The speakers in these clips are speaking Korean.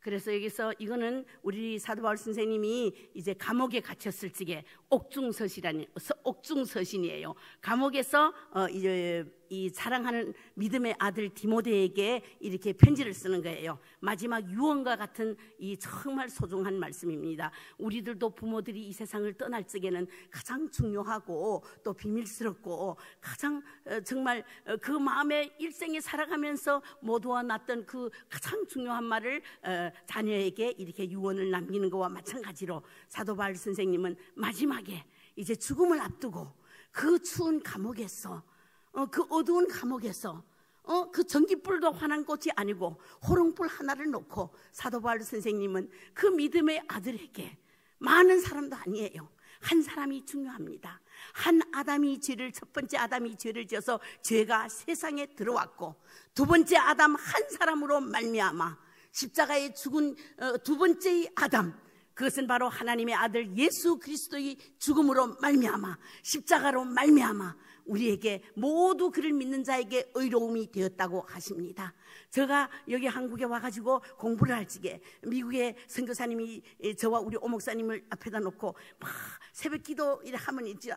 그래서 여기서 이거는 우리 사도 바울 선생님이 이제 감옥에 갇혔을 적에 옥중서신이라니 옥중서신이에요. 감옥에서 어 이제 이 사랑하는 믿음의 아들 디모데에게 이렇게 편지를 쓰는 거예요. 마지막 유언과 같은 이 정말 소중한 말씀입니다. 우리들도 부모들이 이 세상을 떠날 적에는 가장 중요하고 또 비밀스럽고 가장 어, 정말 어, 그 마음에 일생에 살아가면서 모두와 났던 그 가장 중요한 말을 어, 자녀에게 이렇게 유언을 남기는 것과 마찬가지로 사도 바울 선생님은 마지막에 이제 죽음을 앞두고 그 추운 감옥에서 어, 그 어두운 감옥에서 어, 그 전기불도 환한 꽃이 아니고 호롱불 하나를 놓고 사도 바울 선생님은 그 믿음의 아들에게 많은 사람도 아니에요. 한 사람이 중요합니다. 한 아담이 죄를 첫 번째 아담이 죄를 지어서 죄가 세상에 들어왔고 두 번째 아담 한 사람으로 말미암아 십자가에 죽은 어, 두번째 아담 그것은 바로 하나님의 아들 예수 그리스도의 죽음으로 말미암아 십자가로 말미암아 우리에게 모두 그를 믿는 자에게 의로움이 되었다고 하십니다. 제가 여기 한국에 와가지고 공부를 할 적에 미국의 선교사님이 저와 우리 오목사님을 앞에다 놓고 막 새벽기도 이래 하면 있죠.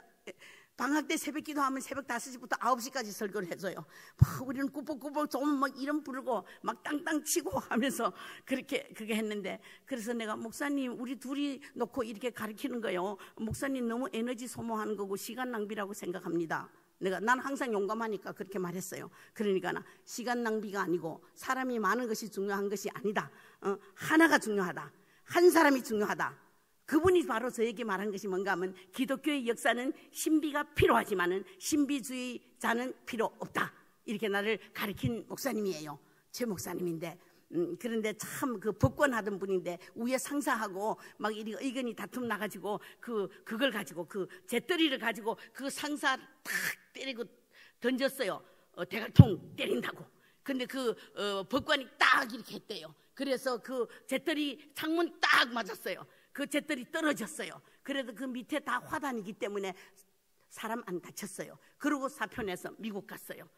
방학 때 새벽 기도하면 새벽 5시부터 9시까지 설교를 해줘요. 막 우리는 꾸벅꾸벅 좀막 이름 부르고 막 땅땅 치고 하면서 그렇게 그게 했는데 그래서 내가 목사님 우리 둘이 놓고 이렇게 가르치는 거요. 목사님 너무 에너지 소모하는 거고 시간 낭비라고 생각합니다. 내가 난 항상 용감하니까 그렇게 말했어요. 그러니까 나 시간 낭비가 아니고 사람이 많은 것이 중요한 것이 아니다. 어, 하나가 중요하다. 한 사람이 중요하다. 그분이 바로 저에게 말한 것이 뭔가 하면 기독교의 역사는 신비가 필요하지만은 신비주의자는 필요 없다. 이렇게 나를 가르친 목사님이에요. 제 목사님인데 음, 그런데 참 그 법관하던 분인데 위에 상사하고 막 이리 의견이 다툼 나가지고 그 그걸 가지고 그 재떨이를 가지고 그 상사 탁 때리고 던졌어요. 어, 대가통 때린다고. 근데 그 어, 법관이 딱 이렇게 했대요. 그래서 그 재떨이 창문 딱 맞았어요. 그 재떨이 떨어졌어요. 그래도 그 밑에 다 화단이기 때문에 사람 안 다쳤어요. 그러고 사표 내서 미국 갔어요.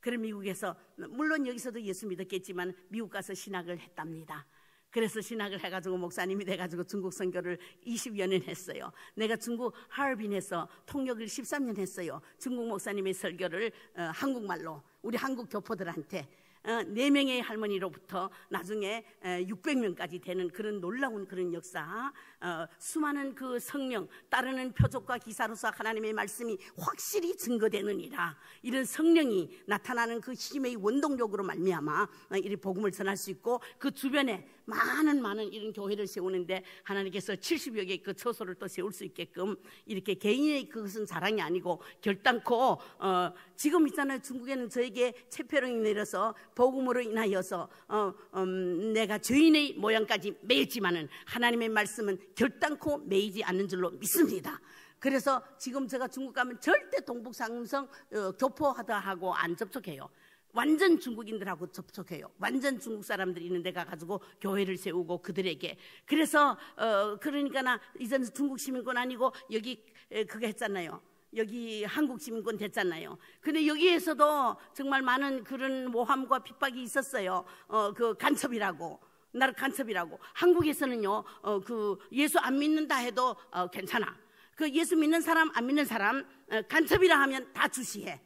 그럼 미국에서 물론 여기서도 예수 믿었겠지만 미국 가서 신학을 했답니다. 그래서 신학을 해가지고 목사님이 돼가지고 중국 선교를 20여 년 했어요. 내가 중국 하얼빈에서 통역을 13년 했어요. 중국 목사님의 설교를 어, 한국말로 우리 한국 교포들한테 어, 4명의 할머니로부터 나중에 에, 600명까지 되는 그런 놀라운 그런 역사 어, 수많은 그 성령 따르는 표적과 기사로서 하나님의 말씀이 확실히 증거되느니라 이런 성령이 나타나는 그 힘의 원동력으로 말미암아 어, 이리 복음을 전할 수 있고 그 주변에 많은 많은 이런 교회를 세우는데 하나님께서 70여 개의 그 처소를 또 세울 수 있게끔 이렇게 개인의 그것은 자랑이 아니고 결단코 어, 지금 있잖아요 중국에는 저에게 체표령이 내려서 복음으로 인하여서 어, 음, 내가 죄인의 모양까지 매지만은 하나님의 말씀은 결단코 매이지 않는 줄로 믿습니다. 그래서 지금 제가 중국 가면 절대 동북상성 어, 교포하다하고 안 접촉해요. 완전 중국인들하고 접촉해요. 완전 중국 사람들이 있는 데 가가지고 교회를 세우고 그들에게. 그래서, 어, 그러니까 나 이제는 중국 시민권 아니고 여기, 에, 그거 했잖아요. 여기 한국 시민권 됐잖아요. 근데 여기에서도 정말 많은 그런 모함과 핍박이 있었어요. 어, 그 간첩이라고. 나라 간섭이라고. 한국에서는요, 어, 그 예수 안 믿는다 해도 어, 괜찮아. 그 예수 믿는 사람, 안 믿는 사람, 어, 간섭이라 하면 다 주시해.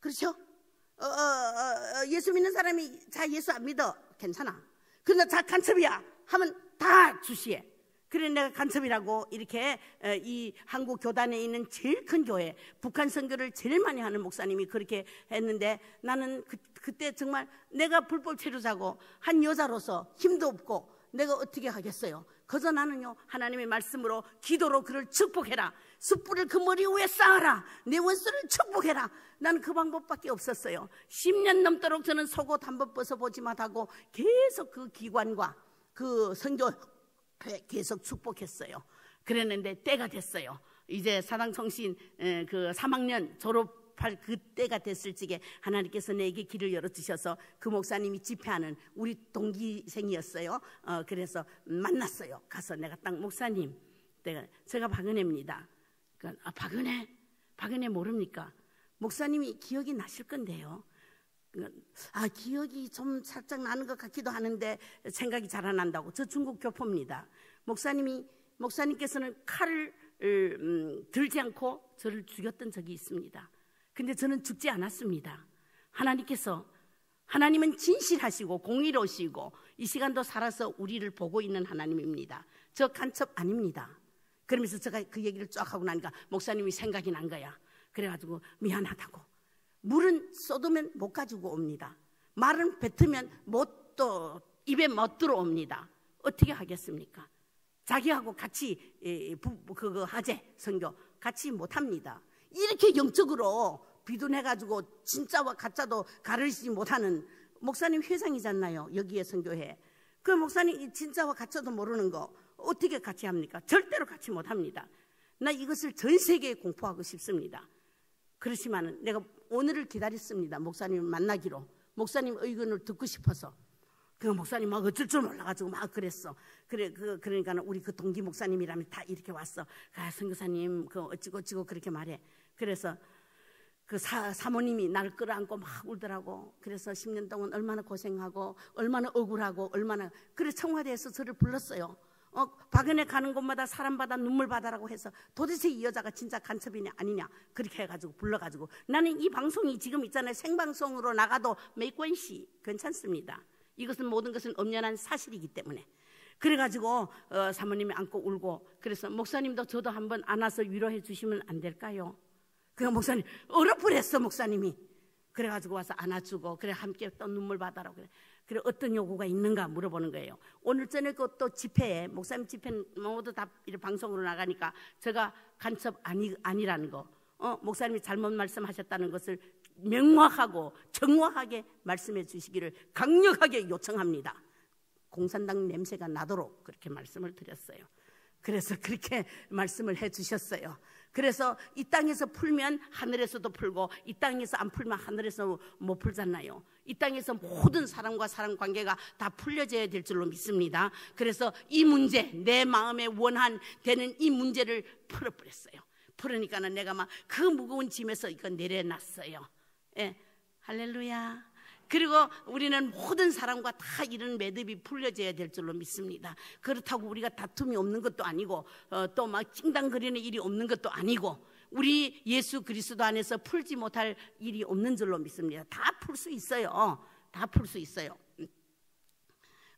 그렇죠? 어, 어, 어, 어 예수 믿는 사람이 자 예수 안 믿어. 괜찮아. 그러나 자 간첩이야. 하면 다 주시해. 그래 내가 간섭이라고 이렇게 이 한국 교단에 있는 제일 큰 교회 북한 선교를 제일 많이 하는 목사님이 그렇게 했는데 나는 그, 그때 정말 내가 불법 체류자고 한 여자로서 힘도 없고 내가 어떻게 하겠어요? 거저 나는요 하나님의 말씀으로 기도로 그를 축복해라 숯불을 그 머리 위에 쌓아라 내 원수를 축복해라 나는 그 방법밖에 없었어요 10년 넘도록 저는 속옷 한 번 벗어보지 못하고 계속 그 기관과 그 선교 계속 축복했어요. 그랬는데 때가 됐어요. 이제 사당성신 그 3학년 졸업할 그 때가 됐을 적에 하나님께서 내게 길을 열어주셔서 그 목사님이 집회하는 우리 동기생이었어요. 어, 그래서 만났어요. 가서 내가 딱 목사님, 내가 제가 박은혜입니다. 그러니까, 아, 박은혜, 박은혜 모릅니까? 목사님이 기억이 나실 건데요. 그, 아, 기억이 좀 살짝 나는 것 같기도 하는데 생각이 잘 안 난다고. 저 중국 교포입니다. 목사님이, 목사님께서는 칼을 음, 들지 않고 저를 죽였던 적이 있습니다. 근데 저는 죽지 않았습니다. 하나님께서, 하나님은 진실하시고 공의로우시고 이 시간도 살아서 우리를 보고 있는 하나님입니다. 저 간첩 아닙니다. 그러면서 제가 그 얘기를 쫙 하고 나니까 목사님이 생각이 난 거야. 그래가지고 미안하다고. 물은 쏟으면 못 가지고 옵니다. 말은 뱉으면 못 또 입에 못 들어옵니다. 어떻게 하겠습니까? 자기하고 같이 그거 하재 선교 같이 못 합니다. 이렇게 영적으로 비둔해가지고 진짜와 가짜도 가르치지 못하는 목사님 회장이잖아요. 여기에 선교회. 그 목사님 진짜와 가짜도 모르는 거 어떻게 같이 합니까? 절대로 같이 못 합니다. 나 이것을 전 세계에 공포하고 싶습니다. 그렇지만 내가 오늘을 기다렸습니다. 목사님 만나기로. 목사님 의견을 듣고 싶어서. 그 목사님 막 어쩔 줄 몰라가지고 막 그랬어. 그래, 그, 그러니까 우리 그 동기 목사님이라면 다 이렇게 왔어. 아, 선교사님, 그 어찌고찌고 그렇게 말해. 그래서 그 사, 사모님이 날 끌어안고 막 울더라고. 그래서 10년 동안 얼마나 고생하고, 얼마나 억울하고, 얼마나. 그래, 청와대에서 저를 불렀어요. 어, 박연애 가는 곳마다 사람 받아 눈물 받아라고 해서 도대체 이 여자가 진짜 간첩이냐 아니냐 그렇게 해가지고 불러가지고 나는 이 방송이 지금 있잖아요 생방송으로 나가도 메이권시 괜찮습니다 이것은 모든 것은 엄연한 사실이기 때문에 그래가지고 어, 사모님이 안고 울고 그래서 목사님도 저도 한번 안아서 위로해 주시면 안 될까요? 그 목사님 얼 어렵불했어 목사님이 그래가지고 와서 안아주고 그래 함께 또 눈물 받아라고 그래 그래 어떤 요구가 있는가 물어보는 거예요. 오늘 저녁 에또 집회에 목사님 집회 모두 다 방송으로 나가니까 제가 간첩 아니 아니라는 거, 어, 목사님이 잘못 말씀하셨다는 것을 명확하고 정확하게 말씀해 주시기를 강력하게 요청합니다. 공산당 냄새가 나도록 그렇게 말씀을 드렸어요. 그래서 그렇게 말씀을 해 주셨어요. 그래서 이 땅에서 풀면 하늘에서도 풀고 이 땅에서 안 풀면 하늘에서 못 뭐 풀잖아요. 이 땅에서 모든 사람과 사람 관계가 다 풀려져야 될 줄로 믿습니다. 그래서 이 문제, 내 마음에 원한 되는 이 문제를 풀어버렸어요. 그러니까는 내가 막 그 무거운 짐에서 이거 내려놨어요. 예. 할렐루야. 그리고 우리는 모든 사람과 다 이런 매듭이 풀려져야 될 줄로 믿습니다. 그렇다고 우리가 다툼이 없는 것도 아니고 어, 또막 찡당거리는 일이 없는 것도 아니고 우리 예수 그리스도 안에서 풀지 못할 일이 없는 줄로 믿습니다. 다 풀 수 있어요. 다 풀 수 있어요.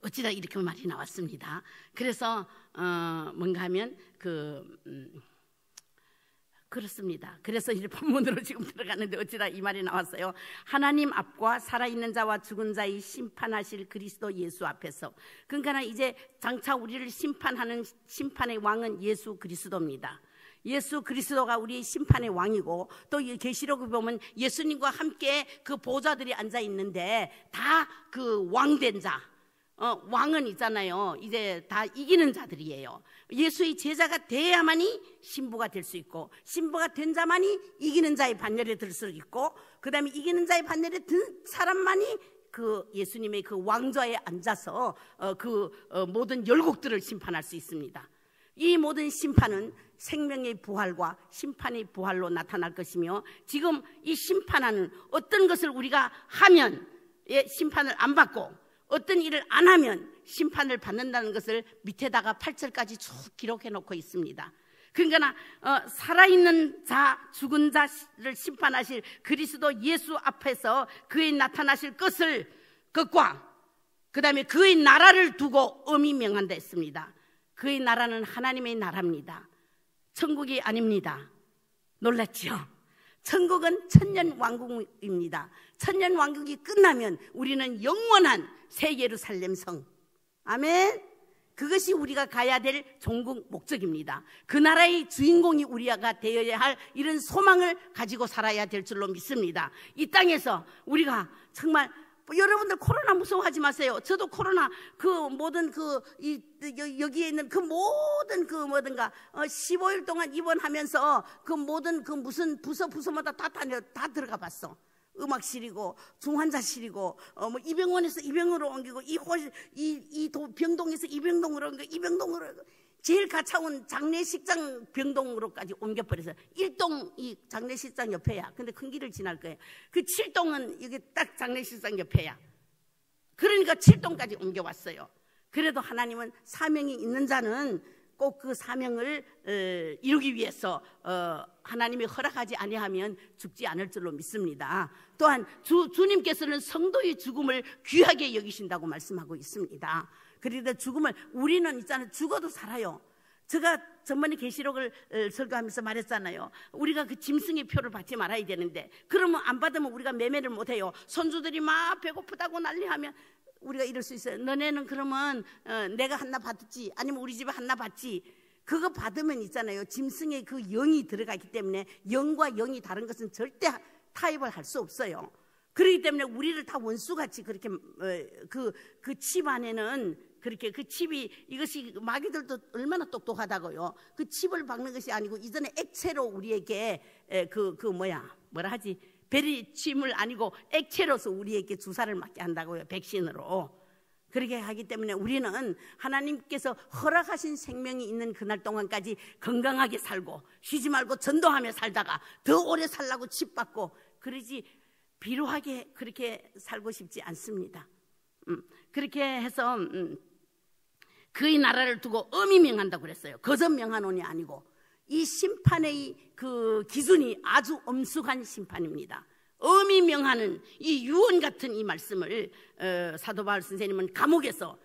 어찌나 이렇게 말이 나왔습니다. 그래서 어, 뭔가 하면 그 음, 그렇습니다. 그래서 이제 본문으로 지금 들어가는데 어찌나이 말이 나왔어요. 하나님 앞과 살아있는 자와 죽은 자의 심판하실 그리스도 예수 앞에서. 그러니까 이제 장차 우리를 심판하는 심판의 왕은 예수 그리스도입니다. 예수 그리스도가 우리의 심판의 왕이고 또 계시록을 보면 예수님과 함께 그 보좌들이 앉아 있는데 다 그 왕된 자 어, 왕은 있잖아요. 이제 다 이기는 자들이에요. 예수의 제자가 돼야만이 신부가 될 수 있고, 신부가 된 자만이 이기는 자의 반열에 들 수 있고, 그 다음에 이기는 자의 반열에 든 사람만이 그 예수님의 그 왕좌에 앉아서 어, 그 어, 모든 열국들을 심판할 수 있습니다. 이 모든 심판은 생명의 부활과 심판의 부활로 나타날 것이며 지금 이 심판하는 어떤 것을 우리가 하면 예, 심판을 안 받고 어떤 일을 안 하면 심판을 받는다는 것을 밑에다가 8절까지 쭉 기록해 놓고 있습니다. 그러니까 어, 살아있는 자, 죽은 자를 심판하실 그리스도 예수 앞에서 그의 나타나실 것을 것과 그 다음에 그의 나라를 두고 엄히 명한다 했습니다. 그의 나라는 하나님의 나라입니다. 천국이 아닙니다. 놀랐죠 천국은 천년 왕국입니다. 천년 왕국이 끝나면 우리는 영원한 새 예루살렘 성. 아멘. 그것이 우리가 가야 될 종국 목적입니다. 그 나라의 주인공이 우리가 되어야 할 이런 소망을 가지고 살아야 될 줄로 믿습니다. 이 땅에서 우리가 정말 여러분들 코로나 무서워하지 마세요. 저도 코로나 그 모든 그 이, 여기에 있는 그 모든 그 뭐든가 15일 어, 동안 입원하면서 그 모든 그 무슨 부서 부서마다 다 다녀 다 들어가 봤어. 음악실이고 중환자실이고 어 뭐 이병원에서 이병으로 옮기고 이호이이 병동에서 이병동으로 옮기고 이병동으로 제일 가차운 장례식장 병동으로까지 옮겨버려서 1동 이 장례식장 옆에야. 근데 큰 길을 지날 거예요. 그 7동은 여기 딱 장례식장 옆에야. 그러니까 7동까지 옮겨왔어요. 그래도 하나님은 사명이 있는 자는 꼭그 사명을 어, 이루기 위해서 어, 하나님이 허락하지 아니하면 죽지 않을 줄로 믿습니다. 또한 주, 주님께서는 성도의 죽음을 귀하게 여기신다고 말씀하고 있습니다. 그런데 죽음을 우리는 있잖아요. 죽어도 살아요. 제가 전번에 계시록을 어, 설교하면서 말했잖아요. 우리가 그 짐승의 표를 받지 말아야 되는데 그러면 안 받으면 우리가 매매를 못 해요. 선주들이 막 배고프다고 난리하면 우리가 이럴 수 있어요. 너네는 그러면 어, 내가 한나 받지 아니면 우리 집에 한나 받지 그거 받으면 있잖아요. 짐승에 그 영이 들어가기 때문에 영과 영이 다른 것은 절대 타입을할 수 없어요. 그렇기 때문에 우리를 다 원수같이 그렇게 어, 그그 집 안에는 그렇게 그 집이 이것이 마귀들도 얼마나 똑똑하다고요. 그 집을 박는 것이 아니고 이전에 액체로 우리에게 그그 그 뭐야 뭐라 하지 베리침을 아니고 액체로서 우리에게 주사를 맞게 한다고요. 백신으로. 그렇게 하기 때문에 우리는 하나님께서 허락하신 생명이 있는 그날 동안까지 건강하게 살고 쉬지 말고 전도하며 살다가 더 오래 살라고 집 받고 그러지 비루하게 그렇게 살고 싶지 않습니다. 음, 그렇게 해서 음, 그의 나라를 두고 음이 명한다고 그랬어요. 거저 명한 원이 아니고 이 심판의 그 기준이 아주 엄숙한 심판입니다. 엄미 명하는 이 유언 같은 이 말씀을 어, 사도 바울 선생님은 감옥에서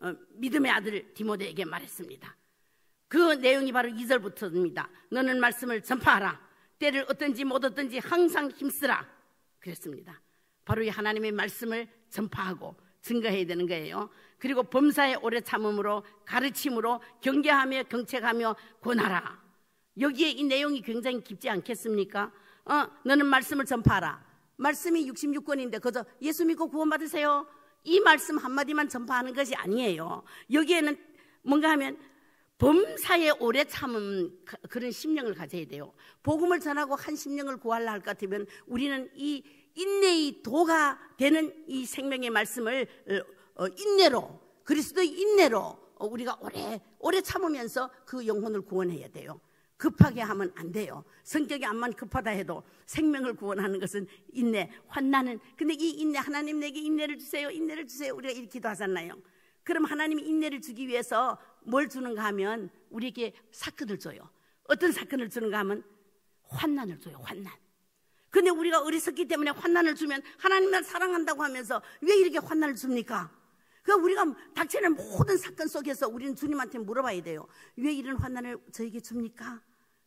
어, 믿음의 아들 디모데에게 말했습니다. 그 내용이 바로 2절부터입니다. 너는 말씀을 전파하라. 때를 어떤지 못 어떤지 항상 힘쓰라. 그랬습니다. 바로 이 하나님의 말씀을 전파하고 증거해야 되는 거예요. 그리고 범사의 오래 참음으로 가르침으로 경계하며 경책하며 권하라. 여기에 이 내용이 굉장히 깊지 않겠습니까? 어, 너는 말씀을 전파하라. 말씀이 66권인데 그저 예수 믿고 구원받으세요. 이 말씀 한마디만 전파하는 것이 아니에요. 여기에는 뭔가 하면 범사에 오래 참은 그, 그런 심령을 가져야 돼요. 복음을 전하고 한 심령을 구하려 할 것 같으면 우리는 이 인내의 도가 되는 이 생명의 말씀을 어, 어, 인내로 그리스도의 인내로 우리가 오래 오래 참으면서 그 영혼을 구원해야 돼요. 급하게 하면 안 돼요. 성격이 암만 급하다 해도 생명을 구원하는 것은 인내, 환난은 근데 이 인내 하나님 내게 인내를 주세요. 인내를 주세요. 우리가 이렇게 기도하잖아요. 그럼 하나님이 인내를 주기 위해서 뭘 주는가 하면 우리에게 사건을 줘요. 어떤 사건을 주는가 하면 환난을 줘요. 환난. 근데 우리가 어리석기 때문에 환난을 주면 하나님을 사랑한다고 하면서 왜 이렇게 환난을 줍니까? 그러니까 우리가 닥치는 모든 사건 속에서 우리는 주님한테 물어봐야 돼요. 왜 이런 환난을 저에게 줍니까?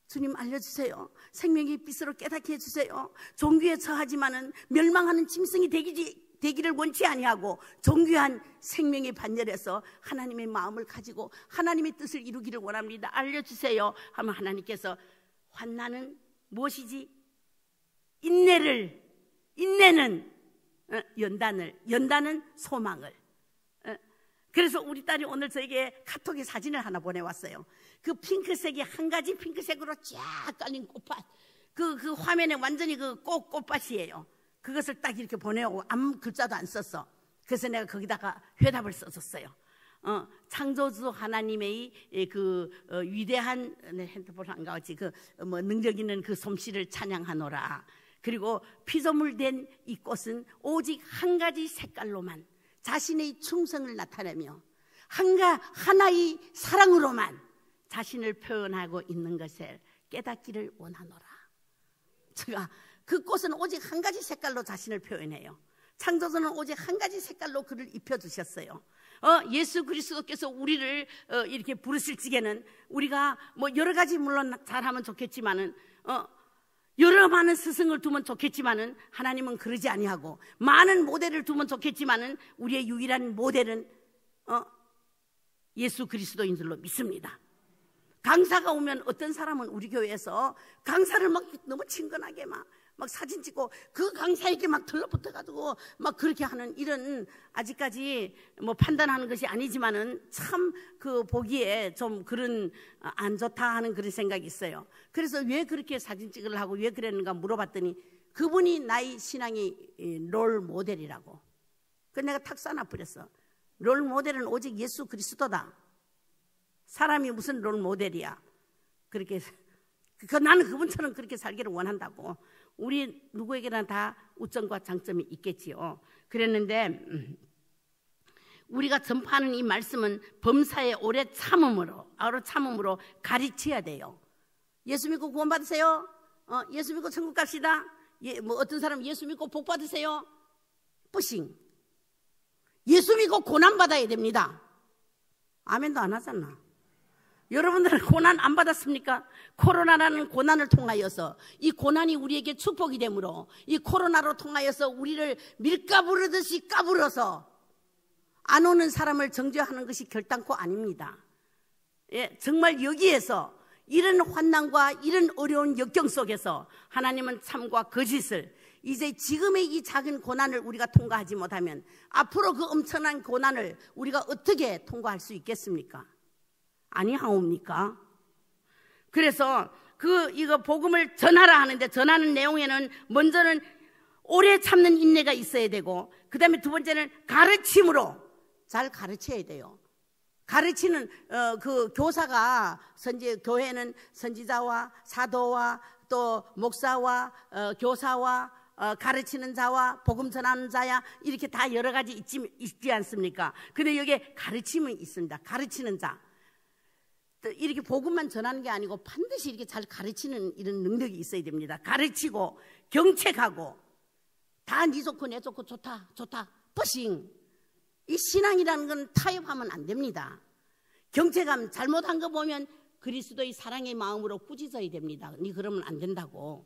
주님 알려주세요. 생명의 빛으로 깨닫게 해주세요. 종교에 처하지만은 멸망하는 짐승이 되기지, 되기를 원치 아니하고 종교한 생명의 반열에서 하나님의 마음을 가지고 하나님의 뜻을 이루기를 원합니다. 알려주세요. 하면 하나님께서 환난은 무엇이지? 인내를 인내는 어, 연단을 연단은 소망을 어, 그래서 우리 딸이 오늘 저에게 카톡에 사진을 하나 보내왔어요. 그 핑크색이 한 가지 핑크색으로 쫙 깔린 꽃밭. 그, 그 화면에 완전히 그 꽃, 꽃밭이에요. 그것을 딱 이렇게 보내고 아무 글자도 안 썼어. 그래서 내가 거기다가 회답을 써줬어요. 어, 창조주 하나님의 그 어, 위대한 네, 핸드폰 안 가지 그 뭐 능력 있는 그 솜씨를 찬양하노라. 그리고 피조물된 이 꽃은 오직 한 가지 색깔로만 자신의 충성을 나타내며 한가 하나의 사랑으로만 자신을 표현하고 있는 것을 깨닫기를 원하노라. 제가 그 꽃은 오직 한 가지 색깔로 자신을 표현해요. 창조주는 오직 한 가지 색깔로 그를 입혀주셨어요. 어, 예수 그리스도께서 우리를 어, 이렇게 부르실 적에는 우리가 뭐 여러 가지 물론 잘하면 좋겠지만은 어, 여러 많은 스승을 두면 좋겠지만은 하나님은 그러지 아니하고 많은 모델을 두면 좋겠지만은 우리의 유일한 모델은 어, 예수 그리스도인 들로 믿습니다. 강사가 오면 어떤 사람은 우리 교회에서 강사를 막 너무 친근하게 막, 막 사진 찍고 그 강사에게 막 들러붙어가지고 막 그렇게 하는 이런 아직까지 뭐 판단하는 것이 아니지만은 참 그 보기에 좀 그런 아, 안 좋다 하는 그런 생각이 있어요. 그래서 왜 그렇게 사진 찍으려고 왜 그랬는가 물어봤더니 그분이 나의 신앙이 롤 모델이라고. 그 내가 탁 쏴나 뿌렸어. 롤 모델은 오직 예수 그리스도다. 사람이 무슨 롤 모델이야. 그렇게 그 나는 그분처럼 그렇게 살기를 원한다고. 우리 누구에게나 다 우점과 장점이 있겠지요. 그랬는데 음, 우리가 전파하는 이 말씀은 범사에 오래 참음으로, 오로 참음으로 가르쳐야 돼요. 예수 믿고 구원받으세요. 어, 예수 믿고 천국 갑시다. 예, 뭐 어떤 사람 예수 믿고 복 받으세요. 뿌싱. 예수 믿고 고난 받아야 됩니다. 아멘도 안 하잖아. 여러분들은 고난 안 받았습니까? 코로나라는 고난을 통하여서 이 고난이 우리에게 축복이 되므로 이 코로나로 통하여서 우리를 밀가부르듯이 까불어서 안 오는 사람을 정죄하는 것이 결단코 아닙니다. 예, 정말 여기에서 이런 환난과 이런 어려운 역경 속에서 하나님은 참과 거짓을 이제 지금의 이 작은 고난을 우리가 통과하지 못하면 앞으로 그 엄청난 고난을 우리가 어떻게 통과할 수 있겠습니까? 아니하옵니까? 그래서 그 이거 복음을 전하라 하는데 전하는 내용에는 먼저는 오래 참는 인내가 있어야 되고 그다음에 두 번째는 가르침으로 잘 가르쳐야 돼요. 가르치는 어, 그 교사가 선지 교회는 선지자와 사도와 또 목사와 어, 교사와 어, 가르치는 자와 복음 전하는 자야 이렇게 다 여러 가지 있지, 있지 않습니까? 근데 여기에 가르침이 있습니다. 가르치는 자. 이렇게 복음만 전하는 게 아니고 반드시 이렇게 잘 가르치는 이런 능력이 있어야 됩니다. 가르치고 경책하고 다니 네 좋고 내 좋고 좋다 좋다 버싱 이 신앙이라는 건 타협하면 안 됩니다. 경책함 잘못한 거 보면 그리스도의 사랑의 마음으로 꾸짖어야 됩니다. 니 그러면 안 된다고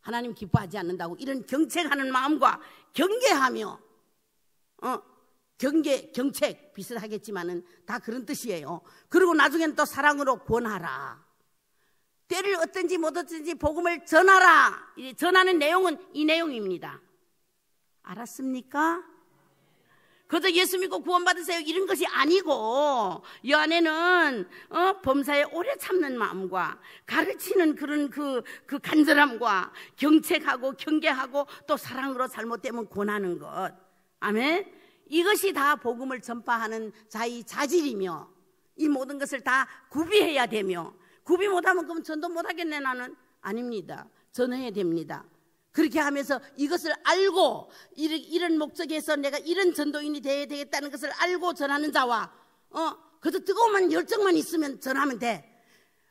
하나님 기뻐하지 않는다고 이런 경책하는 마음과 경계하며 어, 경계, 경책 비슷하겠지만은 다 그런 뜻이에요. 그리고 나중엔또 사랑으로 권하라. 때를 어떤지 못 어떤지 복음을 전하라. 전하는 내용은 이 내용입니다. 알았습니까? 그저 예수 믿고 구원받으세요 이런 것이 아니고 이 안에는 어? 범사에 오래 참는 마음과 가르치는 그런 그, 그 간절함과 경책하고 경계하고 또 사랑으로 잘못되면 권하는 것 아멘 이것이 다 복음을 전파하는 자의 자질이며 이 모든 것을 다 구비해야 되며 구비 못하면 그럼 전도 못하겠네 나는 아닙니다. 전해야 됩니다. 그렇게 하면서 이것을 알고 이런 목적에서 내가 이런 전도인이 되어야 되겠다는 것을 알고 전하는 자와 어 그저 뜨거운 열정만 있으면 전하면 돼.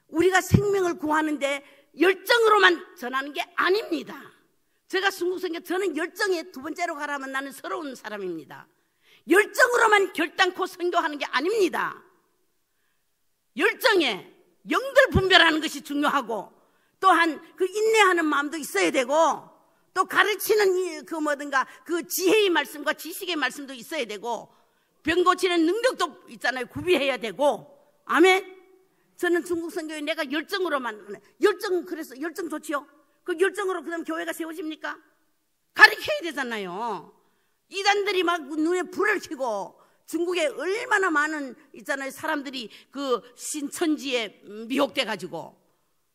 우리가 생명을 구하는데 열정으로만 전하는 게 아닙니다. 제가 순국성교 저는 열정의 두 번째로 가라면 나는 서러운 사람입니다. 열정으로만 결단코 선교하는 게 아닙니다. 열정에 영들 분별하는 것이 중요하고 또한 그 인내하는 마음도 있어야 되고 또 가르치는 그 뭐든가 그 지혜의 말씀과 지식의 말씀도 있어야 되고 병 고치는 능력도 있잖아요. 구비해야 되고 아멘. 저는 중국 선교에 내가 열정으로만 열정 그래서 열정 좋지요. 그 열정으로 그다음 교회가 세워집니까? 가르쳐야 되잖아요. 이단들이 막 눈에 불을 켜고 중국에 얼마나 많은 있잖아요 사람들이 그 신천지에 미혹돼 가지고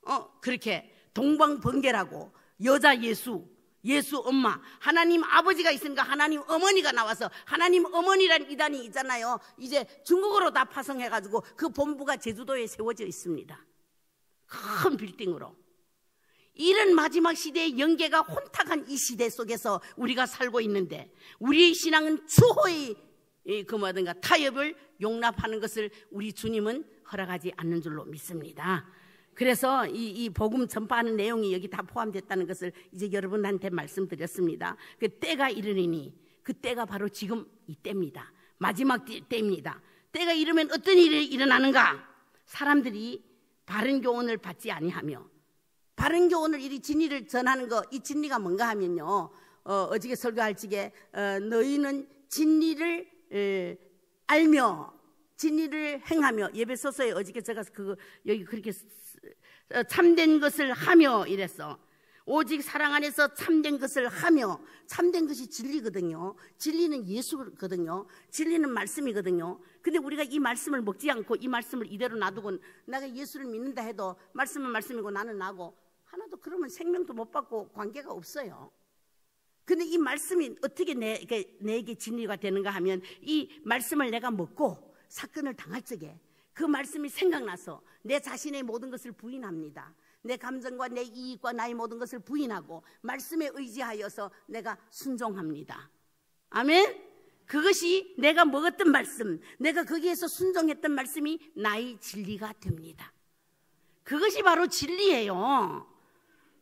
어 그렇게 동방번개라고 여자 예수 예수 엄마 하나님 아버지가 있으니까 하나님 어머니가 나와서 하나님 어머니란 이단이 있잖아요 이제 중국으로 다 파송해 가지고 그 본부가 제주도에 세워져 있습니다 큰 빌딩으로 이런 마지막 시대의 영계가 혼탁한 이 시대 속에서 우리가 살고 있는데 우리의 신앙은 추호의 그 뭐든가 타협을 용납하는 것을 우리 주님은 허락하지 않는 줄로 믿습니다. 그래서 이, 이 복음 전파하는 내용이 여기 다 포함됐다는 것을 이제 여러분한테 말씀드렸습니다. 그 때가 이르니 그 때가 바로 지금 이 때입니다. 마지막 때입니다. 때가 이르면 어떤 일이 일어나는가? 사람들이 바른 교훈을 받지 아니하며 바른 교훈을 이리 진리를 전하는 거, 이 진리가 뭔가 하면요. 어, 저께 설교할 적에 어, 너희는 진리를 에, 알며 진리를 행하며 예배소서에 어저께 제가 그 여기 그렇게 참된 것을 하며 이랬어. 오직 사랑 안에서 참된 것을 하며 참된 것이 진리거든요. 진리는 예수거든요. 진리는 말씀이거든요. 근데 우리가 이 말씀을 먹지 않고 이 말씀을 이대로 놔두고 내가 예수를 믿는다 해도 말씀은 말씀이고 나는 나고 하나도 그러면 생명도 못 받고 관계가 없어요. 근데 이 말씀이 어떻게 내, 내게 진리가 되는가 하면 이 말씀을 내가 먹고 사건을 당할 적에 그 말씀이 생각나서 내 자신의 모든 것을 부인합니다. 내 감정과 내 이익과 나의 모든 것을 부인하고 말씀에 의지하여서 내가 순종합니다. 아멘? 그것이 내가 먹었던 말씀, 내가 거기에서 순종했던 말씀이 나의 진리가 됩니다. 그것이 바로 진리예요.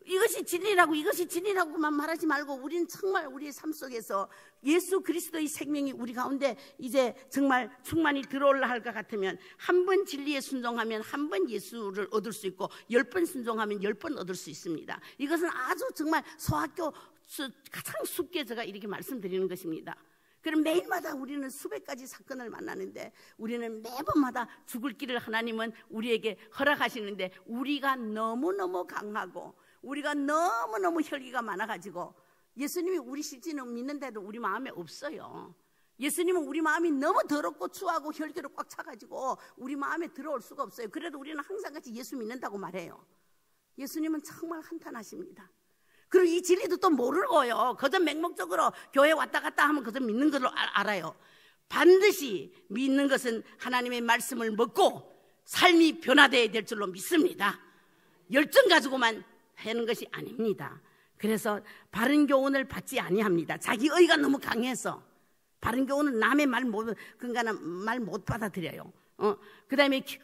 이것이 진리라고 이것이 진리라고만 말하지 말고 우리는 정말 우리의 삶 속에서 예수 그리스도의 생명이 우리 가운데 이제 정말 충만히 들어올라 할 것 같으면 한 번 진리에 순종하면 한 번 예수를 얻을 수 있고 열 번 순종하면 열 번 얻을 수 있습니다. 이것은 아주 정말 소학교 가장 쉽게 제가 이렇게 말씀드리는 것입니다. 그럼 매일마다 우리는 수백 가지 사건을 만나는데 우리는 매번마다 죽을 길을 하나님은 우리에게 허락하시는데 우리가 너무너무 강하고 우리가 너무너무 혈기가 많아가지고 예수님이 우리 실지는 믿는데도 우리 마음에 없어요. 예수님은 우리 마음이 너무 더럽고 추하고 혈기로 꽉 차가지고 우리 마음에 들어올 수가 없어요. 그래도 우리는 항상 같이 예수 믿는다고 말해요. 예수님은 정말 한탄하십니다. 그리고 이 진리도 또 모르고요. 거저 맹목적으로 교회 왔다 갔다 하면 거저 믿는 걸로 알아요. 반드시 믿는 것은 하나님의 말씀을 먹고 삶이 변화되어야 될 줄로 믿습니다. 열정 가지고만 하는 것이 아닙니다. 그래서 바른 교훈을 받지 아니합니다. 자기 의가 너무 강해서 바른 교훈은 남의 말못 그러니까 말못 받아들여요. 어, 그다음에 귀,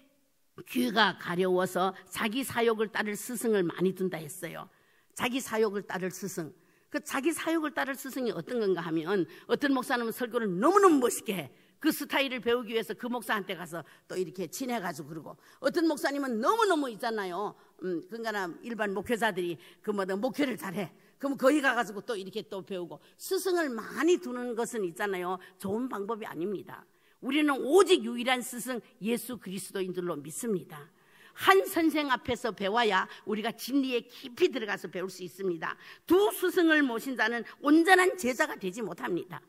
귀가 가려워서 자기 사욕을 따를 스승을 많이 둔다 했어요. 자기 사욕을 따를 스승. 그 자기 사욕을 따를 스승이 어떤 건가 하면 어떤 목사님은 설교를 너무너무 멋있게 해. 그 스타일을 배우기 위해서 그 목사한테 가서 또 이렇게 친해가지고 그러고 어떤 목사님은 너무너무 있잖아요. 음, 그러니까 일반 목회자들이 그 뭐든 목회를 잘해. 그럼 거기 가가지고 또 이렇게 또 배우고 스승을 많이 두는 것은 있잖아요. 좋은 방법이 아닙니다. 우리는 오직 유일한 스승 예수 그리스도인 줄로 믿습니다. 한 선생 앞에서 배워야 우리가 진리에 깊이 들어가서 배울 수 있습니다. 두 스승을 모신 자는 온전한 제자가 되지 못합니다.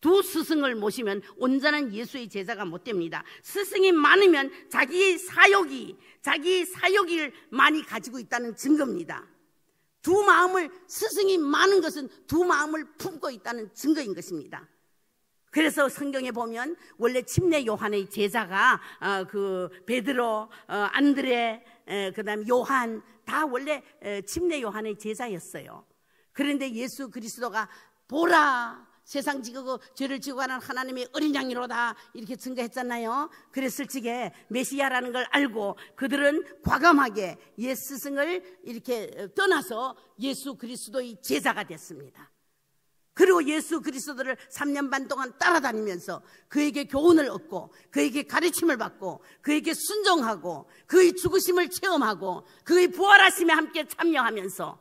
두 스승을 모시면 온전한 예수의 제자가 못 됩니다. 스승이 많으면 자기 사욕이, 자기 사욕을 많이 가지고 있다는 증거입니다. 두 마음을, 스승이 많은 것은 두 마음을 품고 있다는 증거인 것입니다. 그래서 성경에 보면 원래 침례 요한의 제자가 어, 그 베드로, 어, 안드레, 그다음 요한 다 원래 침례 요한의 제자였어요. 그런데 예수 그리스도가 보라 세상 지고 죄를 지고 가는 하나님의 어린 양이로다 이렇게 증거했잖아요. 그랬을 적에 메시아라는 걸 알고 그들은 과감하게 옛 스승을 이렇게 떠나서 예수 그리스도의 제자가 됐습니다. 그리고 예수 그리스도를 3년 반 동안 따라다니면서 그에게 교훈을 얻고 그에게 가르침을 받고 그에게 순종하고 그의 죽으심을 체험하고 그의 부활하심에 함께 참여하면서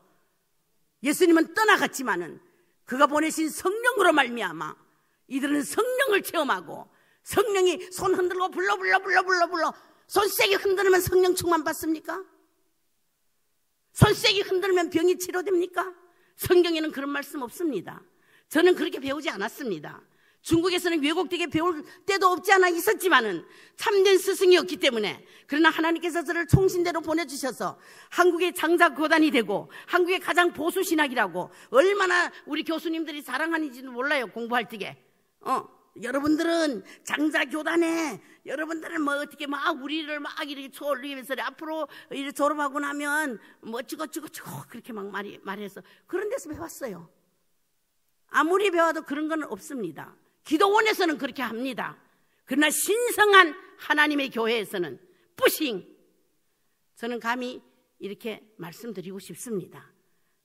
예수님은 떠나갔지만은 그가 보내신 성령으로 말미암아 이들은 성령을 체험하고 성령이 손 흔들고 불러 불러 불러 불러 불러 손 세게 흔들면 성령 충만 받습니까? 손 세게 흔들면 병이 치료됩니까? 성경에는 그런 말씀 없습니다. 저는 그렇게 배우지 않았습니다. 중국에서는 왜곡되게 배울 때도 없지 않아 있었지만은 참된 스승이었기 때문에 그러나 하나님께서 저를 총신대로 보내주셔서 한국의 장자 거단이 되고 한국의 가장 보수 신학이라고 얼마나 우리 교수님들이 사랑하는지는 몰라요 공부할 때게 어 여러분들은 장자 교단에 여러분들은 뭐 어떻게 막 우리를 막 이렇게 초올리면서 앞으로 이렇게 졸업하고 나면 뭐 어쩌고 저쩌고 그렇게 막 말이 말해서 그런 데서 배웠어요 아무리 배워도 그런 건 없습니다. 기도원에서는 그렇게 합니다. 그러나 신성한 하나님의 교회에서는 뿌싱. 저는 감히 이렇게 말씀드리고 싶습니다.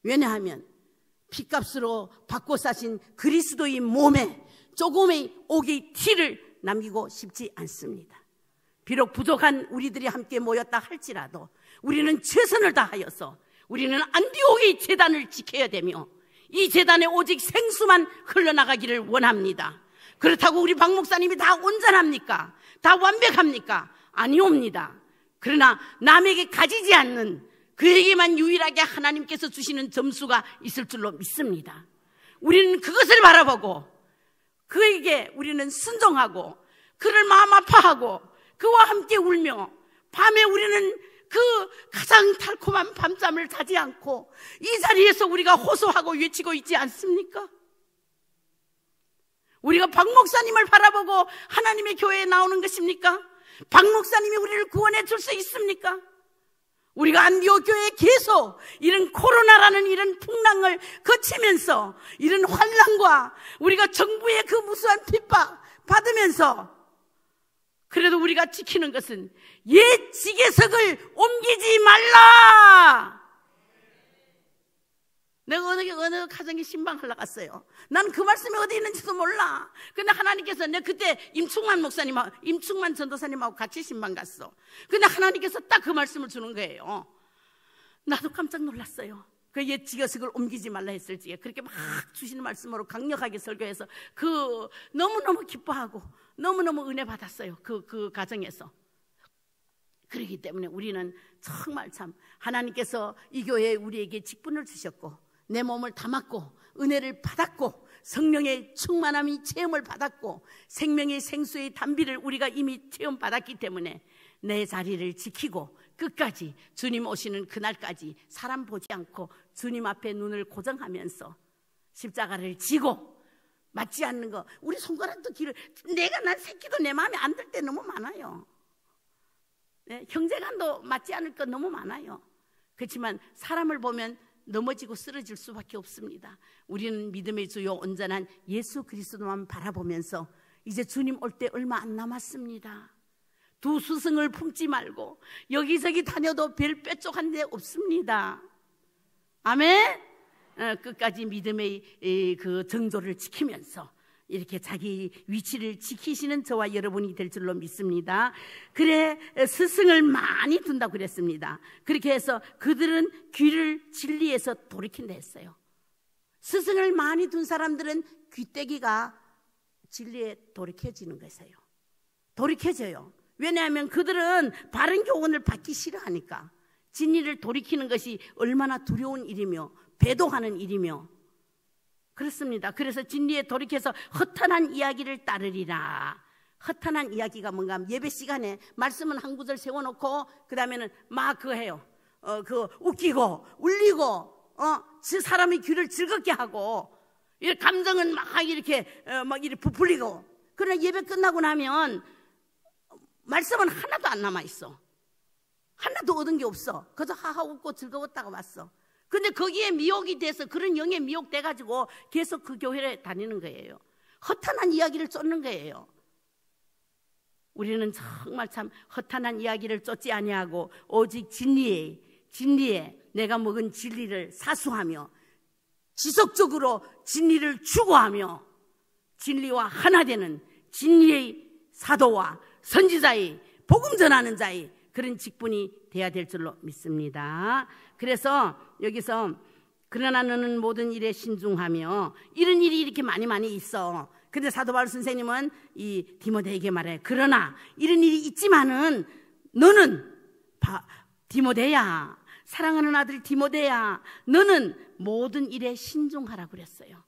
왜냐하면 핏값으로 받고 사신 그리스도의 몸에 조금의 오기 티를 남기고 싶지 않습니다. 비록 부족한 우리들이 함께 모였다 할지라도 우리는 최선을 다하여서 우리는 안디옥의 재단을 지켜야 되며 이 재단에 오직 생수만 흘러나가기를 원합니다. 그렇다고 우리 박 목사님이 다 온전합니까? 다 완벽합니까? 아니옵니다. 그러나 남에게 가지지 않는 그에게만 유일하게 하나님께서 주시는 점수가 있을 줄로 믿습니다. 우리는 그것을 바라보고 그에게 우리는 순종하고 그를 마음 아파하고 그와 함께 울며 밤에 우리는 그 가장 달콤한 밤잠을 자지 않고 이 자리에서 우리가 호소하고 외치고 있지 않습니까? 우리가 박 목사님을 바라보고 하나님의 교회에 나오는 것입니까? 박 목사님이 우리를 구원해 줄 수 있습니까? 우리가 안디옥 교회에 계속 이런 코로나라는 이런 풍랑을 거치면서 이런 환란과 우리가 정부의 그 무수한 핍박 받으면서 그래도 우리가 지키는 것은 옛 지게석을 옮기지 말라 내가 어느, 어느 가정에 신방하러 갔어요. 난 그 말씀이 어디 있는지도 몰라. 근데 하나님께서 내가 그때 임충만 목사님 임충만 전도사님하고 같이 신방 갔어. 근데 하나님께서 딱 그 말씀을 주는 거예요. 나도 깜짝 놀랐어요. 그 옛 지어식을 옮기지 말라 했을지 그렇게 막 주시는 말씀으로 강력하게 설교해서 그 너무너무 기뻐하고 너무너무 은혜 받았어요. 그, 그 가정에서. 그렇기 때문에 우리는 정말 참 하나님께서 이 교회에 우리에게 직분을 주셨고 내 몸을 담았고 은혜를 받았고 성령의 충만함이 체험을 받았고 생명의 생수의 담비를 우리가 이미 체험받았기 때문에 내 자리를 지키고 끝까지 주님 오시는 그날까지 사람 보지 않고 주님 앞에 눈을 고정하면서 십자가를 지고 맞지 않는 거 우리 손가락도 길을 내가 난 새끼도 내 마음에 안 들 때 너무 많아요 네? 형제간도 맞지 않을 거 너무 많아요 그렇지만 사람을 보면 넘어지고 쓰러질 수밖에 없습니다. 우리는 믿음의 주요 온전한 예수 그리스도만 바라보면서 이제 주님 올 때 얼마 안 남았습니다. 두 수승을 품지 말고 여기저기 다녀도 별 뾰족 한데 없습니다. 아멘. 어, 끝까지 믿음의 그 정도를 지키면서 이렇게 자기 위치를 지키시는 저와 여러분이 될 줄로 믿습니다. 그래 스승을 많이 둔다고 그랬습니다. 그렇게 해서 그들은 귀를 진리에서 돌이킨다 했어요. 스승을 많이 둔 사람들은 귀때기가 진리에 돌이켜지는 거예요. 돌이켜져요. 왜냐하면 그들은 바른 교훈을 받기 싫어하니까 진리를 돌이키는 것이 얼마나 두려운 일이며 배도하는 일이며 그렇습니다. 그래서 진리에 돌이켜서 허탄한 이야기를 따르리라. 허탄한 이야기가 뭔가 예배 시간에 말씀은 한 구절 세워놓고 그 다음에는 막 그거 해요. 어, 그 웃기고 울리고 어, 그 사람의 귀를 즐겁게 하고 이 감정은 막 이렇게 어, 막 이렇게 부풀리고 그러나 예배 끝나고 나면 말씀은 하나도 안 남아 있어. 하나도 얻은 게 없어. 그저 하하 웃고 즐거웠다가 왔어. 근데 거기에 미혹이 돼서 그런 영에 미혹돼가지고 계속 그 교회를 다니는 거예요. 허탄한 이야기를 쫓는 거예요. 우리는 정말 참 허탄한 이야기를 쫓지 아니하고 오직 진리에 진리에 내가 먹은 진리를 사수하며 지속적으로 진리를 추구하며 진리와 하나 되는 진리의 사도와 선지자의 복음 전하는 자의 그런 직분이 돼야 될 줄로 믿습니다. 그래서 여기서 그러나 너는 모든 일에 신중하며 이런 일이 이렇게 많이 많이 있어. 근데 사도 바울 선생님은 이 디모데에게 말해. 그러나 이런 일이 있지만은 너는 바, 디모데야. 사랑하는 아들 디모데야. 너는 모든 일에 신중하라 그랬어요.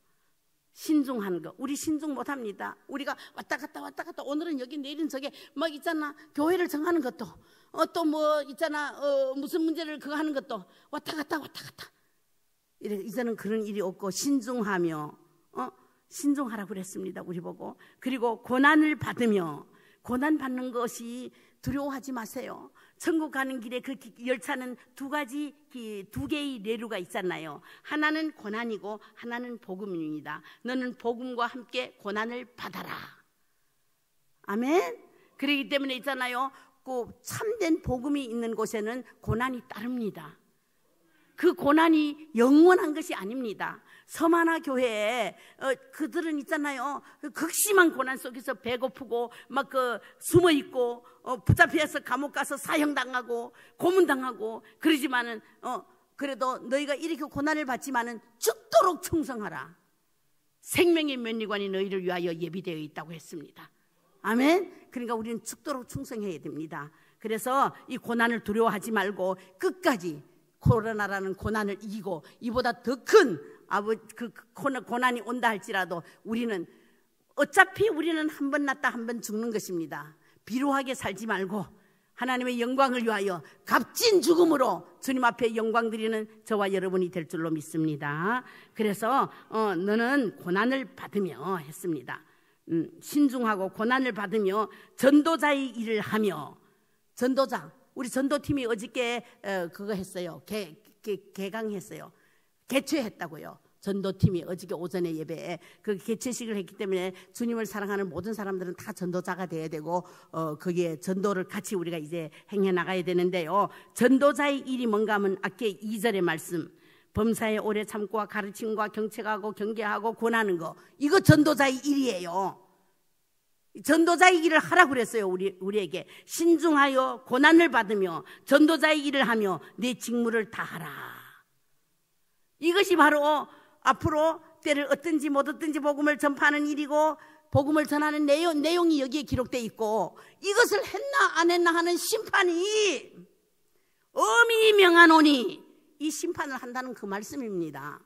신중하는 거. 우리 신중 못 합니다. 우리가 왔다 갔다 왔다 갔다 오늘은 여기 내일은 저게 막 있잖아. 교회를 정하는 것도 어, 또 뭐 있잖아 어, 무슨 문제를 그거 하는 것도 왔다 갔다 왔다 갔다 이래, 이제는 그런 일이 없고 신중하며 어? 신중하라고 그랬습니다 우리 보고 그리고 고난을 받으며 고난 받는 것이 두려워하지 마세요 천국 가는 길에 그 열차는 두 가지 두 개의 레루가 있잖아요. 하나는 고난이고 하나는 복음입니다. 너는 복음과 함께 고난을 받아라. 아멘. 그러기 때문에 있잖아요. 그 참된 복음이 있는 곳에는 고난이 따릅니다. 그 고난이 영원한 것이 아닙니다. 서만화 교회에 어, 그들은 있잖아요. 그 극심한 고난 속에서 배고프고 막 그 숨어 있고 어, 붙잡혀서 감옥 가서 사형 당하고 고문 당하고 그러지만은 어, 그래도 너희가 이렇게 고난을 받지만은 죽도록 충성하라. 생명의 면리관이 너희를 위하여 예비되어 있다고 했습니다. 아멘. 그러니까 우리는 죽도록 충성해야 됩니다. 그래서 이 고난을 두려워하지 말고 끝까지 코로나라는 고난을 이기고 이보다 더 큰 아버 그 고난이 온다 할지라도 우리는 어차피 우리는 한 번 났다 한 번 죽는 것입니다. 비루하게 살지 말고 하나님의 영광을 위하여 값진 죽음으로 주님 앞에 영광 드리는 저와 여러분이 될 줄로 믿습니다. 그래서 어, 너는 고난을 받으며 했습니다. 음, 신중하고 고난을 받으며 전도자의 일을 하며 전도자 우리 전도팀이 어저께 어, 그거 했어요 개, 개, 개강했어요 개최했다고요 전도팀이 어저께 오전에 예배에 그 개최식을 했기 때문에 주님을 사랑하는 모든 사람들은 다 전도자가 돼야 되고 어 거기에 전도를 같이 우리가 이제 행해 나가야 되는데요. 전도자의 일이 뭔가 하면 아까 2절의 말씀 범사에 오래 참고와 가르침과 경책하고 경계하고 권하는 거 이거 전도자의 일이에요. 전도자의 일을 하라 그랬어요 우리 우리에게 신중하여 고난을 받으며 전도자의 일을 하며 내 직무를 다하라. 이것이 바로 앞으로 때를 어떤지 못 어떤지 복음을 전파하는 일이고 복음을 전하는 내용, 내용이 여기에 기록돼 있고 이것을 했나 안 했나 하는 심판이 엄히 명하노니 이 심판을 한다는 그 말씀입니다.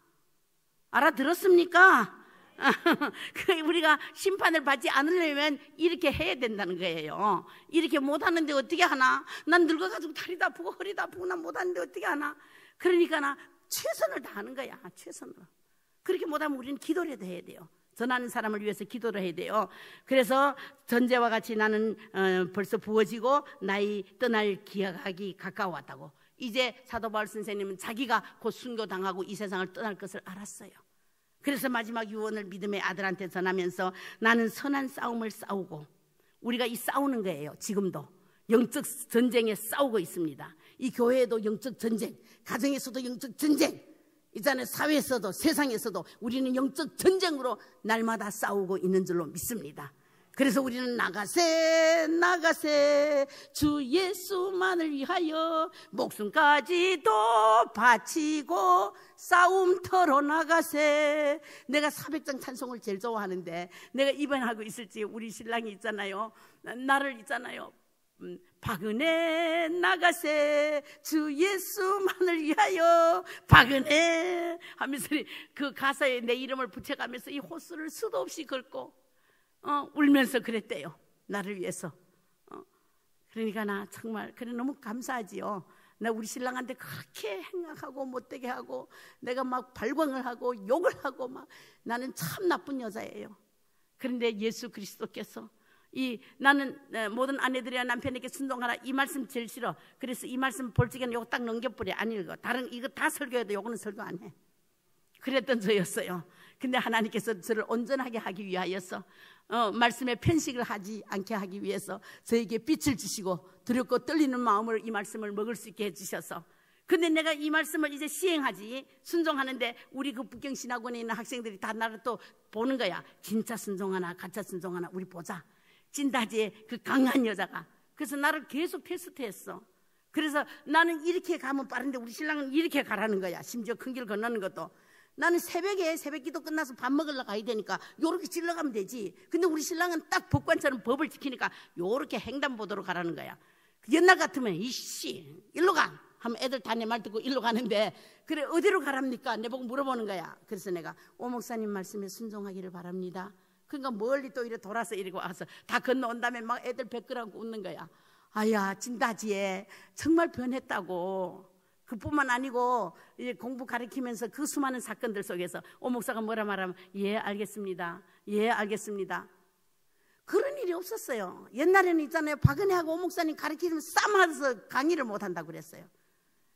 알아들었습니까? 그 우리가 심판을 받지 않으려면 이렇게 해야 된다는 거예요. 이렇게 못하는데 어떻게 하나? 난 늙어가지고 다리다 아프고 허리도 아프고 난 못하는데 어떻게 하나? 그러니까 나 최선을 다하는 거야. 최선으로. 그렇게 못하면 우리는 기도라도 해야 돼요. 전하는 사람을 위해서 기도를 해야 돼요. 그래서 전제와 같이 나는 어, 벌써 부어지고 나이 떠날 기약하기 가까웠다고. 이제 사도 바울 선생님은 자기가 곧 순교당하고 이 세상을 떠날 것을 알았어요. 그래서 마지막 유언을 믿음의 아들한테 전하면서 나는 선한 싸움을 싸우고 우리가 이 싸우는 거예요. 지금도 영적 전쟁에 싸우고 있습니다. 이 교회에도 영적 전쟁, 가정에서도 영적 전쟁, 이전는 사회에서도 세상에서도 우리는 영적 전쟁으로 날마다 싸우고 있는 줄로 믿습니다. 그래서 우리는 나가세 나가세 주 예수만을 위하여 목숨까지도 바치고 싸움터로 나가세 내가 400장 찬송을 제일 좋아하는데 내가 입원하고 있을지 우리 신랑이 있잖아요 나를 있잖아요 음, 박은혜 나가세 주 예수만을 위하여 박은혜 하면서 그 가사에 내 이름을 붙여가면서 이 호수를 수도 없이 긁고 어, 울면서 그랬대요. 나를 위해서. 어, 그러니까 나 정말 그래 너무 감사하지요. 나 우리 신랑한테 그렇게 행악하고 못되게 하고 내가 막 발광을 하고 욕을 하고 막 나는 참 나쁜 여자예요. 그런데 예수 그리스도께서 이 나는 모든 아내들이나 남편에게 순종하라 이 말씀 제일 싫어. 그래서 이 말씀 볼지게는 요거 딱 넘겨버려 안 읽어. 다른 이거 다 설교해도 이거는 설교 안 해. 그랬던 저였어요. 근데 하나님께서 저를 온전하게 하기 위하여서 어, 말씀에 편식을 하지 않게 하기 위해서 저에게 빛을 주시고 두렵고 떨리는 마음을 이 말씀을 먹을 수 있게 해주셔서 근데 내가 이 말씀을 이제 시행하지 순종하는데 우리 그 북경신학원에 있는 학생들이 다 나를 또 보는 거야 진짜 순종하나 가짜 순종하나 우리 보자 찐다지의 그 강한 여자가 그래서 나를 계속 테스트했어 그래서 나는 이렇게 가면 빠른데 우리 신랑은 이렇게 가라는 거야 심지어 큰 길 건너는 것도 나는 새벽에 새벽 기도 끝나서 밥 먹으러 가야 되니까 요렇게 질러가면 되지. 근데 우리 신랑은 딱 법관처럼 법을 지키니까 요렇게 횡단보도로 가라는 거야. 옛날 같으면 이씨 일로 가 하면 애들 다 내 말 듣고 일로 가는데 그래 어디로 가랍니까? 내 보고 물어보는 거야. 그래서 내가 오 목사님 말씀에 순종하기를 바랍니다. 그러니까 멀리 또 이래 돌아서 이러고 와서 다 건너온 다음에 막 애들 베끄라고 웃는 거야. 아야 진다지에 정말 변했다고 그뿐만 아니고 이제 공부 가르치면서그 수많은 사건들 속에서 오 목사가 뭐라 말하면 예 알겠습니다. 예 알겠습니다. 그런 일이 없었어요. 옛날에는 있잖아요. 박은혜하고 오 목사님 가르치면 싸움서 강의를 못 한다고 그랬어요.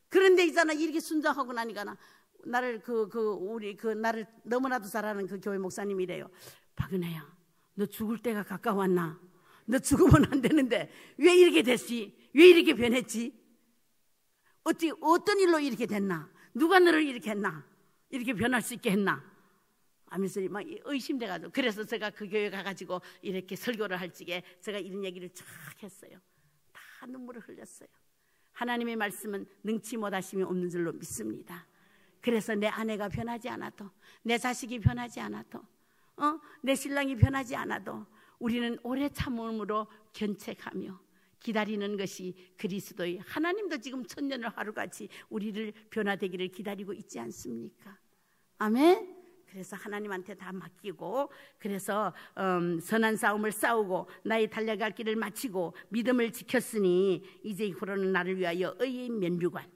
그런데 있잖아 이렇게 순정하고 나니까 나를 그, 그, 우리, 그, 나를 너무나도 잘하는 그 교회 목사님이래요. 박은혜야, 너 죽을 때가 가까웠나? 너 죽으면 안 되는데, 왜 이렇게 됐지? 왜 이렇게 변했지? 어찌 어떤 일로 이렇게 됐나? 누가 너를 이렇게 했나? 이렇게 변할 수 있게 했나? 아미스님 막 의심돼가지고 그래서 제가 그 교회 가가지고 이렇게 설교를 할 적에 제가 이런 얘기를 쫙 했어요. 다 눈물을 흘렸어요. 하나님의 말씀은 능치 못하심이 없는 줄로 믿습니다. 그래서 내 아내가 변하지 않아도 내 자식이 변하지 않아도 어? 내 신랑이 변하지 않아도 우리는 오래 참음으로 견책하며 기다리는 것이 그리스도의 하나님도 지금 천년을 하루같이 우리를 변화되기를 기다리고 있지 않습니까? 아멘. 그래서 하나님한테 다 맡기고 그래서 음, 선한 싸움을 싸우고 나의 달려갈 길을 마치고 믿음을 지켰으니 이제 이후로는 나를 위하여 의의 면류관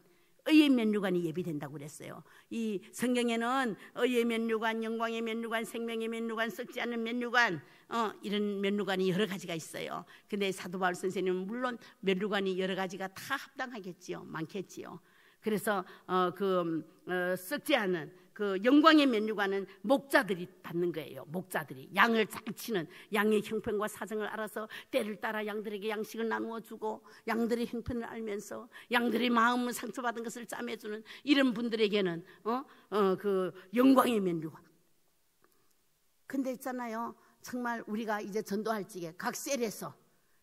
의의 면류관이 예비된다고 그랬어요. 이 성경에는 의의 면류관, 영광의 면류관, 생명의 면류관, 썩지 않는 면류관 어, 이런 면류관이 여러 가지가 있어요. 근데 사도 바울 선생님은 물론 면류관이 여러 가지가 다 합당하겠지요, 많겠지요. 그래서 어, 그 음, 어, 썩지 않은 그 영광의 면류관은 목자들이 받는 거예요. 목자들이 양을 잘 치는 양의 형편과 사정을 알아서 때를 따라 양들에게 양식을 나누어 주고 양들의 형편을 알면서 양들의 마음을 상처받은 것을 짬해 주는 이런 분들에게는 어어그 영광의 면류관. 근데 있잖아요. 정말 우리가 이제 전도할 적에 각 셀에서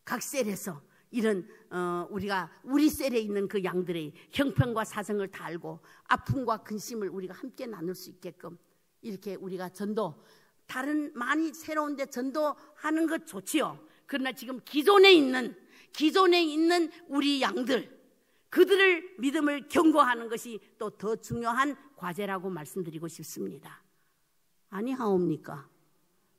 각 셀에서 이런 어, 우리가 우리 셀에 있는 그 양들의 형편과 사정을 다 알고 아픔과 근심을 우리가 함께 나눌 수 있게끔 이렇게 우리가 전도 다른 많이 새로운데 전도하는 것 좋지요. 그러나 지금 기존에 있는 기존에 있는 우리 양들 그들을 믿음을 경고하는 것이 또 더 중요한 과제라고 말씀드리고 싶습니다. 아니하옵니까?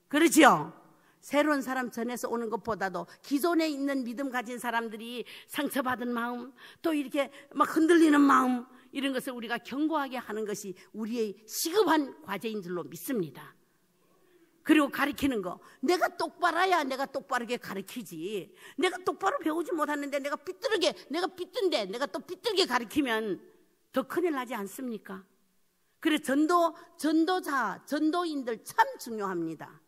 그렇지요? 새로운 사람 전해서 오는 것보다도 기존에 있는 믿음 가진 사람들이 상처받은 마음 또 이렇게 막 흔들리는 마음 이런 것을 우리가 견고하게 하는 것이 우리의 시급한 과제인 줄로 믿습니다. 그리고 가르키는 거. 내가 똑바라야 내가 똑바르게 가르키지. 내가 똑바로 배우지 못하는데 내가 삐뚤게, 내가 삐뚤데 내가 또 삐뚤게 가르키면 더 큰일 나지 않습니까? 그래서 전도, 전도자, 전도인들 참 중요합니다.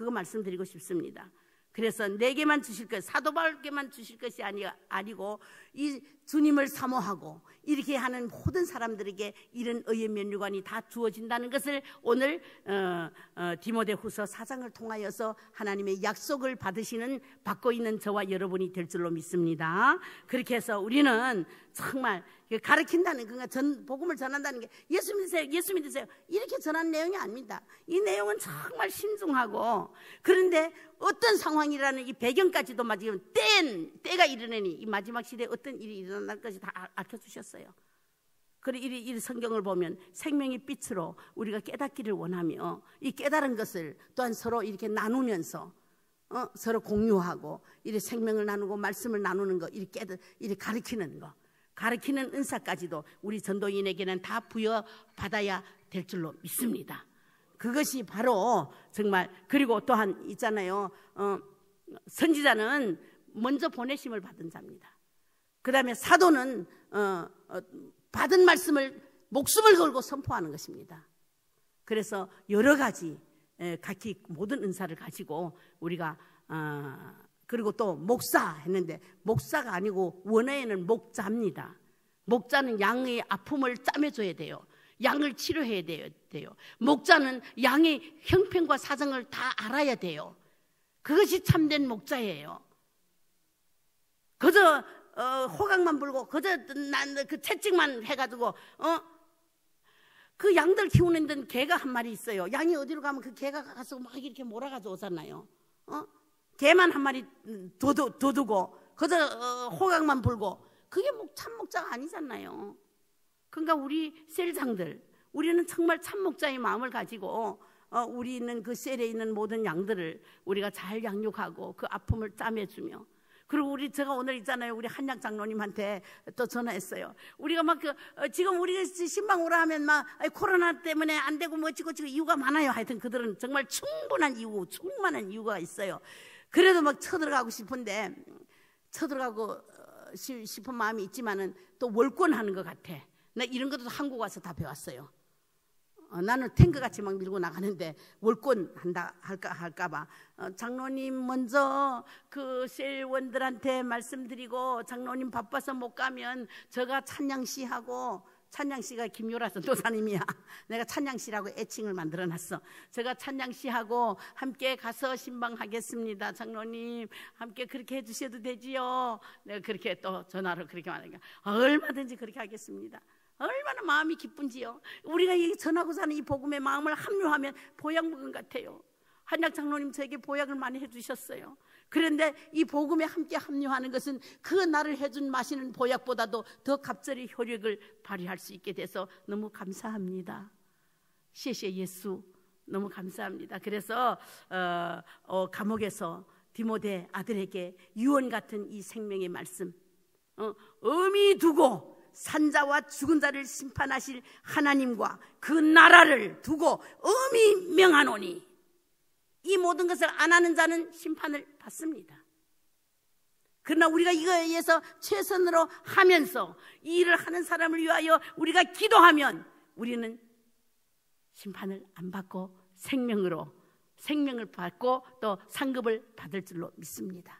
그거 말씀드리고 싶습니다. 그래서 내게만 주실 것, 사도 바울께만 주실 것이 아니, 아니고 이 주님을 사모하고 이렇게 하는 모든 사람들에게 이런 의의 면류관이 다 주어진다는 것을 오늘 어, 어, 디모데후서 사장을 통하여서 하나님의 약속을 받으시는 받고 있는 저와 여러분이 될 줄로 믿습니다. 그렇게 해서 우리는 정말 그 가르친다는 그가 그러니까 전 복음을 전한다는 게 예수 믿으세요, 예수 믿으세요 이렇게 전한 내용이 아닙니다. 이 내용은 정말 신중하고 그런데 어떤 상황이라는 이 배경까지도 맞으면 땐 때가 이르느니 이 마지막 시대 에 어떤 일이 일어날 까지다 아껴주셨어요. 그래 이, 이 성경을 보면 생명의 빛으로 우리가 깨닫기를 원하며 이 깨달은 것을 또한 서로 이렇게 나누면서 어? 서로 공유하고 이래 생명을 나누고 말씀을 나누는 거 이래 깨 이래 가르치는 거 가르치는 은사까지도 우리 전도인에게는 다 부여 받아야 될 줄로 믿습니다. 그것이 바로 정말 그리고 또한 있잖아요. 어, 선지자는 먼저 보내심을 받은 자입니다. 그 다음에 사도는 어, 어, 받은 말씀을 목숨을 걸고 선포하는 것입니다. 그래서 여러 가지 에, 각기 모든 은사를 가지고 우리가 어, 그리고 또 목사 했는데 목사가 아니고 원어에는 목자입니다. 목자는 양의 아픔을 짜매줘야 돼요. 양을 치료해야 돼요. 목자는 양의 형편과 사정을 다 알아야 돼요. 그것이 참된 목자예요. 그저 어, 호각만 불고 그저 난 그 채찍만 해가지고 어? 그 양들 키우는 데는 개가 한 마리 있어요. 양이 어디로 가면 그 개가 가서 막 이렇게 몰아가지고 오잖아요. 어? 개만 한 마리 도두, 도두고 그저 어, 호각만 불고 그게 뭐 참목자가 아니잖아요. 그러니까 우리 셀장들 우리는 정말 참목자의 마음을 가지고 어, 우리 있는 그 셀에 있는 모든 양들을 우리가 잘 양육하고 그 아픔을 짬해주며 그리고 우리 제가 오늘 있잖아요. 우리 한양 장로님한테 또 전화했어요. 우리가 막 그, 어, 지금 우리 신방 오라 하면 막 코로나 때문에 안 되고 뭐지고 지금 이유가 많아요. 하여튼 그들은 정말 충분한 이유, 충만한 이유가 있어요. 그래도 막 쳐들어가고 싶은데 쳐들어가고 어, 싶은 마음이 있지만은 또 월권하는 것 같아. 나 이런 것도 한국 와서 다 배웠어요. 어, 나는 탱크 같이 막 밀고 나가는데 월권 한다 할까 할까봐 어, 장로님 먼저 그 셀원들한테 말씀드리고 장로님 바빠서 못 가면 저가 찬양 씨하고 찬양 씨가 김유라선 도사님이야. 내가 찬양 씨라고 애칭을 만들어놨어. 제가 찬양 씨하고 함께 가서 신방하겠습니다. 장로님 함께 그렇게 해주셔도 되지요. 내가 그렇게 또 전화로 그렇게 말하니까 얼마든지 그렇게 하겠습니다. 얼마나 마음이 기쁜지요. 우리가 이 전하고 자하는이 복음의 마음을 합류하면 보약 먹은 같아요. 한약 장로님 저에게 보약을 많이 해주셨어요. 그런데 이 복음에 함께 합류하는 것은 그 나를 해준 마시는 보약보다도 더갑절의 효력을 발휘할 수 있게 돼서 너무 감사합니다.谢谢 예수 너무 감사합니다. 그래서 어, 어, 감옥에서 디모데 아들에게 유언 같은 이 생명의 말씀 어, 의미 두고 산자와 죽은 자를 심판하실 하나님과 그 나라를 두고 음이 명하노니 이 모든 것을 안 하는 자는 심판을 받습니다. 그러나 우리가 이거에 의해서 최선으로 하면서 이 일을 하는 사람을 위하여 우리가 기도하면 우리는 심판을 안 받고 생명으로 생명을 받고 또 상급을 받을 줄로 믿습니다.